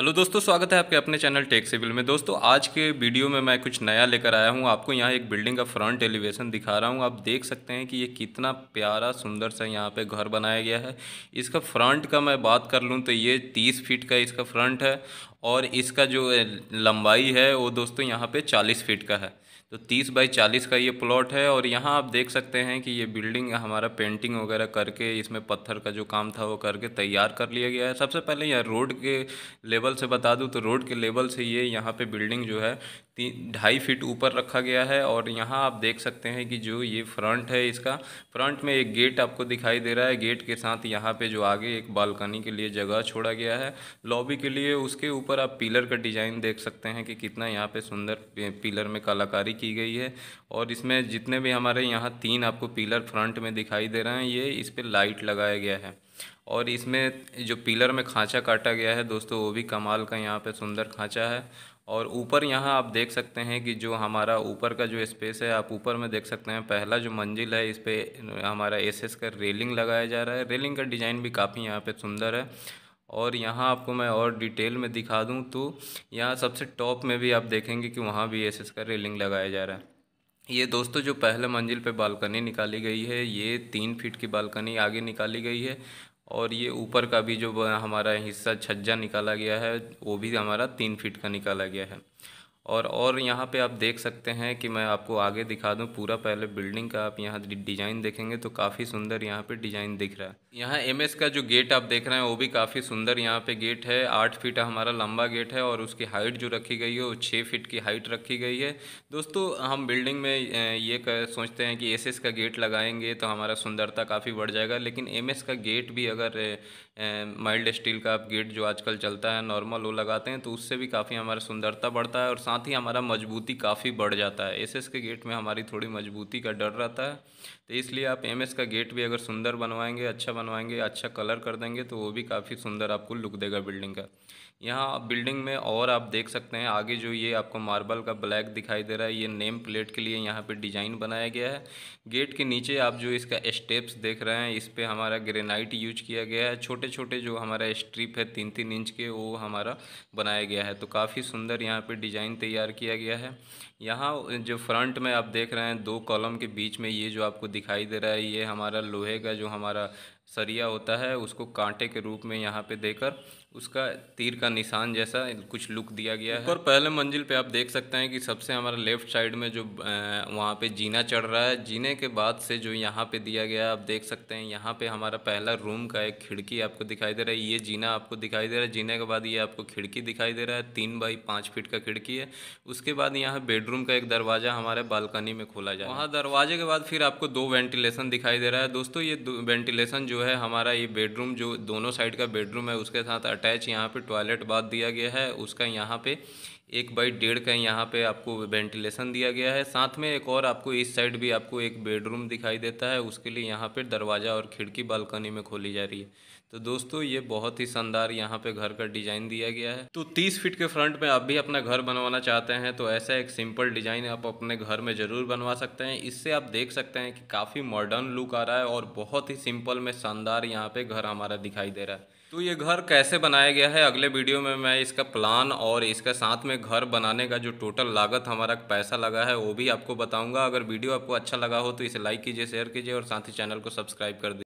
hello दोस्तों स्वागत है आपके अपने चैनल टेक सिविल में दोस्तों आज के वीडियो में मैं कुछ नया लेकर आया हूं आपको यहां एक बिल्डिंग का फ्रंट एलिवेशन दिखा रहा हूं आप देख सकते हैं कि ये कितना प्यारा सुंदर सा यहां पे घर बनाया गया है इसका फ्रंट का मैं बात कर लूं तो ये तीस फीट का इसका फ्रंट है और इसका जो लंबाई है वो दोस्तों यहाँ पर चालीस फीट का है तो तीस बाई चालीस का ये प्लॉट है और यहाँ आप देख सकते हैं कि ये बिल्डिंग हमारा पेंटिंग वगैरह करके इसमें पत्थर का जो काम था वो करके तैयार कर लिया गया है सबसे पहले यहाँ रोड के लेवल से बता दूँ तो रोड के लेवल से ये यहाँ पे बिल्डिंग जो है तीन ढाई फीट ऊपर रखा गया है और यहाँ आप देख सकते हैं कि जो ये फ्रंट है इसका फ्रंट में एक गेट आपको दिखाई दे रहा है गेट के साथ यहाँ पे जो आगे एक बालकनी के लिए जगह छोड़ा गया है लॉबी के लिए उसके ऊपर आप पिलर का डिज़ाइन देख सकते हैं कि कितना यहाँ पे सुंदर पिलर में कलाकारी की गई है और इसमें जितने भी हमारे यहाँ तीन आपको पिलर फ्रंट में दिखाई दे रहे हैं ये इस पर लाइट लगाया गया है और इसमें जो पिलर में खांचा काटा गया है दोस्तों वो भी कमाल का यहाँ पे सुंदर खांचा है और ऊपर यहाँ आप देख सकते हैं कि जो हमारा ऊपर का जो स्पेस है आप ऊपर में देख सकते हैं पहला जो मंजिल है इस पर हमारा एस का रेलिंग लगाया जा रहा है रेलिंग का डिज़ाइन भी काफ़ी यहाँ पे सुंदर है और यहाँ आपको मैं और डिटेल में दिखा दूँ तो यहाँ सबसे टॉप में भी आप देखेंगे कि वहाँ भी एस का रेलिंग लगाया जा रहा है ये दोस्तों जो पहले मंजिल पे बालकनी निकाली गई है ये तीन फीट की बालकनी आगे निकाली गई है और ये ऊपर का भी जो हमारा हिस्सा छज्जा निकाला गया है वो भी हमारा तीन फीट का निकाला गया है और और यहाँ पे आप देख सकते हैं कि मैं आपको आगे दिखा दूँ पूरा पहले बिल्डिंग का आप यहाँ डिज़ाइन देखेंगे तो काफ़ी सुंदर यहाँ पे डिज़ाइन दिख रहा है यहाँ एमएस का जो गेट आप देख रहे हैं वो भी काफ़ी सुंदर यहाँ पे गेट है आठ फीट हमारा लंबा गेट है और उसकी हाइट जो रखी गई है वो छः फीट की हाइट रखी गई है दोस्तों हम बिल्डिंग में ये सोचते हैं कि एस का गेट लगाएंगे तो हमारा सुंदरता काफ़ी बढ़ जाएगा लेकिन एम का गेट भी अगर माइल्ड स्टील का गेट जो आजकल चलता है नॉर्मल वो लगाते हैं तो उससे भी काफ़ी हमारा सुंदरता बढ़ता है और साथ साथ ही हमारा मजबूती काफ़ी बढ़ जाता है एसएस के गेट में हमारी थोड़ी मजबूती का डर रहता है तो इसलिए आप एमएस का गेट भी अगर सुंदर बनवाएंगे अच्छा बनवाएंगे अच्छा कलर कर देंगे तो वो भी काफ़ी सुंदर आपको लुक देगा बिल्डिंग का यहाँ बिल्डिंग में और आप देख सकते हैं आगे जो ये आपको मार्बल का ब्लैक दिखाई दे रहा है ये नेम प्लेट के लिए यहाँ पर डिजाइन बनाया गया है गेट के नीचे आप जो इसका स्टेप्स देख रहे हैं इस पर हमारा ग्रेनाइट यूज किया गया है छोटे छोटे जो हमारा स्ट्रिप है तीन तीन इंच के वो हमारा बनाया गया है तो काफ़ी सुंदर यहाँ पर डिजाइन तैयार किया गया है यहाँ जो फ्रंट में आप देख रहे हैं दो कॉलम के बीच में ये जो आपको दिखाई दे रहा है ये हमारा लोहे का जो हमारा सरिया होता है उसको कांटे के रूप में यहाँ पे देकर उसका तीर का निशान जैसा कुछ लुक दिया गया है और पहले मंजिल पे आप देख सकते हैं कि सबसे हमारा लेफ्ट साइड में जो वहाँ पे जीना चढ़ रहा है जीने के बाद से जो यहाँ पे दिया गया है आप देख सकते हैं यहाँ पे हमारा पहला रूम का एक खिड़की आपको दिखाई दे रहा है ये जीना आपको दिखाई दे रहा है जीने के बाद ये आपको खिड़की दिखाई दे रहा है तीन बाई पाँच फीट का खिड़की है उसके बाद यहाँ बेडरूम का एक दरवाज़ा हमारे बालकनी में खोला जाए वहाँ दरवाजे के बाद फिर आपको दो वेंटिलेशन दिखाई दे रहा है दोस्तों ये वेंटिलेशन जो है हमारा ये बेडरूम जो दोनों साइड का बेडरूम है उसके साथ अटैच यहाँ पे टॉयलेट बात दिया गया है उसका यहाँ पे एक बाई डेढ़ का यहाँ पे आपको वेंटिलेशन दिया गया है साथ में एक और आपको इस साइड भी आपको एक बेडरूम दिखाई देता है उसके लिए यहाँ पे दरवाज़ा और खिड़की बालकनी में खोली जा रही है तो दोस्तों ये बहुत ही शानदार यहाँ पे घर का डिज़ाइन दिया गया है तो 30 फीट के फ्रंट में आप भी अपना घर बनवाना चाहते हैं तो ऐसा एक सिंपल डिज़ाइन आप अपने घर में ज़रूर बनवा सकते हैं इससे आप देख सकते हैं कि काफ़ी मॉडर्न लुक आ रहा है और बहुत ही सिंपल में शानदार यहाँ पर घर हमारा दिखाई दे रहा है तो ये घर कैसे बनाया गया है अगले वीडियो में मैं इसका प्लान और इसके साथ में घर बनाने का जो टोटल लागत हमारा पैसा लगा है वो भी आपको बताऊंगा अगर वीडियो आपको अच्छा लगा हो तो इसे लाइक कीजिए शेयर कीजिए और साथ ही चैनल को सब्सक्राइब कर दीजिए